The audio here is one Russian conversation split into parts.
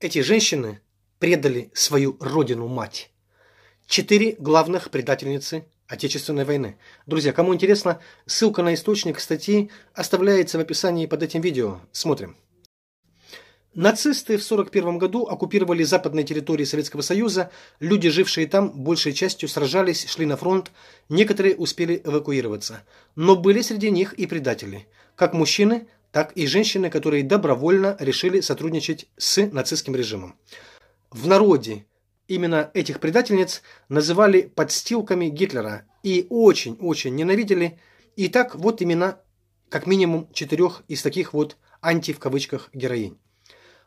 Эти женщины предали свою родину-мать. Четыре главных предательницы Отечественной войны. Друзья, кому интересно, ссылка на источник статьи оставляется в описании под этим видео. Смотрим. Нацисты в 1941 году оккупировали западные территории Советского Союза. Люди, жившие там, большей частью сражались, шли на фронт. Некоторые успели эвакуироваться. Но были среди них и предатели. Как мужчины, так и женщины, которые добровольно решили сотрудничать с нацистским режимом. В народе именно этих предательниц называли подстилками Гитлера и очень-очень ненавидели. И так вот имена как минимум четырех из таких вот «анти» в кавычках героинь.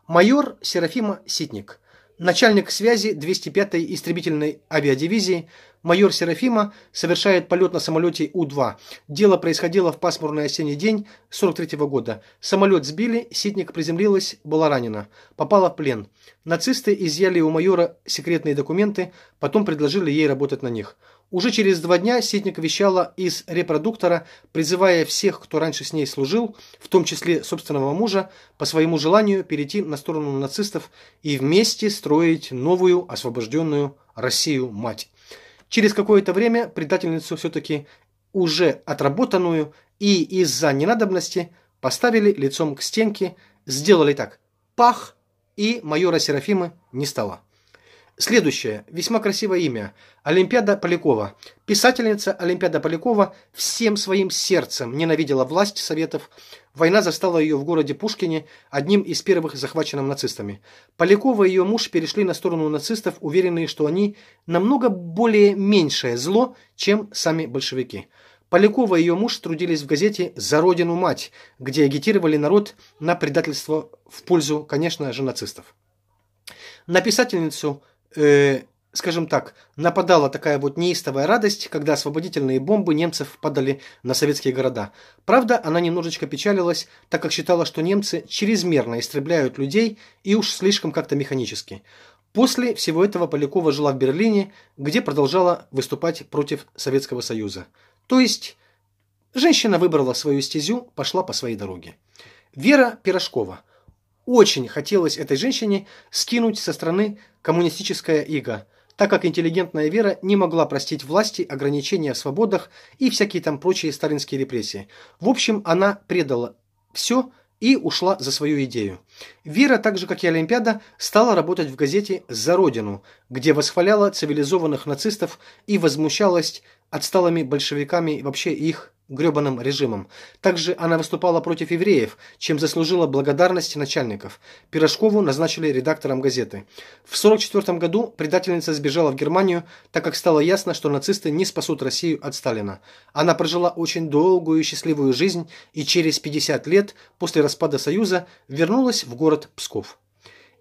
Майор Серафима Ситник, начальник связи 205-й истребительной авиадивизии, Майор Серафима совершает полет на самолете У-2. Дело происходило в пасмурный осенний день 43 -го года. Самолет сбили, ситник приземлилась, была ранена. Попала в плен. Нацисты изъяли у майора секретные документы, потом предложили ей работать на них. Уже через два дня Ситник вещала из репродуктора, призывая всех, кто раньше с ней служил, в том числе собственного мужа, по своему желанию перейти на сторону нацистов и вместе строить новую освобожденную Россию-мать через какое-то время предательницу все-таки уже отработанную и из-за ненадобности поставили лицом к стенке, сделали так – пах, и майора Серафимы не стало. Следующее. Весьма красивое имя. Олимпиада Полякова. Писательница Олимпиада Полякова всем своим сердцем ненавидела власть Советов. Война застала ее в городе Пушкине, одним из первых захваченным нацистами. Полякова и ее муж перешли на сторону нацистов, уверенные, что они намного более меньшее зло, чем сами большевики. Полякова и ее муж трудились в газете «За родину мать», где агитировали народ на предательство в пользу, конечно же, нацистов. На писательницу э, скажем так, нападала такая вот неистовая радость, когда освободительные бомбы немцев падали на советские города. Правда, она немножечко печалилась, так как считала, что немцы чрезмерно истребляют людей и уж слишком как-то механически. После всего этого Полякова жила в Берлине, где продолжала выступать против Советского Союза. То есть, женщина выбрала свою стезю, пошла по своей дороге. Вера Пирожкова – очень хотелось этой женщине скинуть со стороны коммунистическое иго, так как интеллигентная вера не могла простить власти ограничения в свободах и всякие там прочие сталинские репрессии. В общем, она предала все и ушла за свою идею. Вера, так же как и Олимпиада, стала работать в газете «За Родину», где восхваляла цивилизованных нацистов и возмущалась отсталыми большевиками и вообще их грёбаным режимом. Также она выступала против евреев, чем заслужила благодарность начальников. Пирожкову назначили редактором газеты. В 44 году предательница сбежала в Германию, так как стало ясно, что нацисты не спасут Россию от Сталина. Она прожила очень долгую и счастливую жизнь и через 50 лет после распада Союза вернулась в город Псков.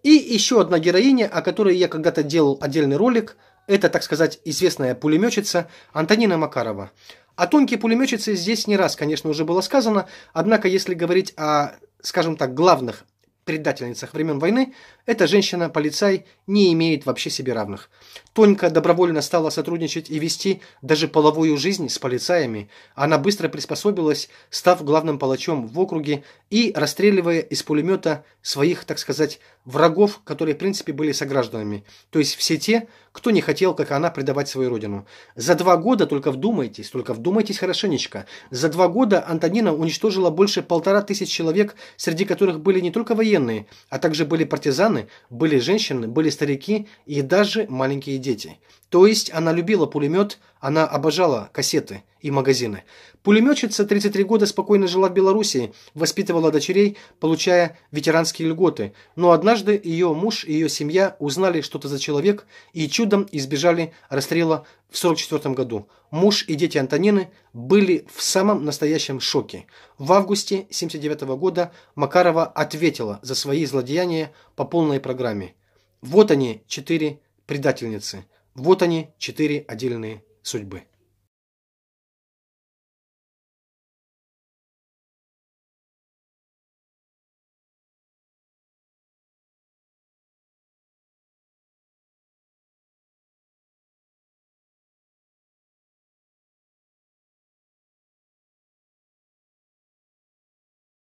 И еще одна героиня, о которой я когда-то делал отдельный ролик, это, так сказать, известная пулеметчица Антонина Макарова. О тонкие пулеметчицы здесь не раз, конечно, уже было сказано, однако если говорить о, скажем так, главных предательницах времен войны, эта женщина-полицай не имеет вообще себе равных. Тонька добровольно стала сотрудничать и вести даже половую жизнь с полицаями. Она быстро приспособилась, став главным палачом в округе и расстреливая из пулемета своих, так сказать, врагов, которые в принципе были согражданами. То есть все те, кто не хотел, как она, предавать свою родину? За два года, только вдумайтесь, только вдумайтесь хорошенечко, за два года Антонина уничтожила больше полтора тысяч человек, среди которых были не только военные, а также были партизаны, были женщины, были старики и даже маленькие дети. То есть она любила пулемет, она обожала кассеты и магазины. Пулеметчица 33 года спокойно жила в Белоруссии, воспитывала дочерей, получая ветеранские льготы. Но однажды ее муж и ее семья узнали, что это за человек, и чудом избежали расстрела в 44 году. Муж и дети Антонины были в самом настоящем шоке. В августе 79 года Макарова ответила за свои злодеяния по полной программе. Вот они, четыре предательницы – вот они, четыре отдельные судьбы.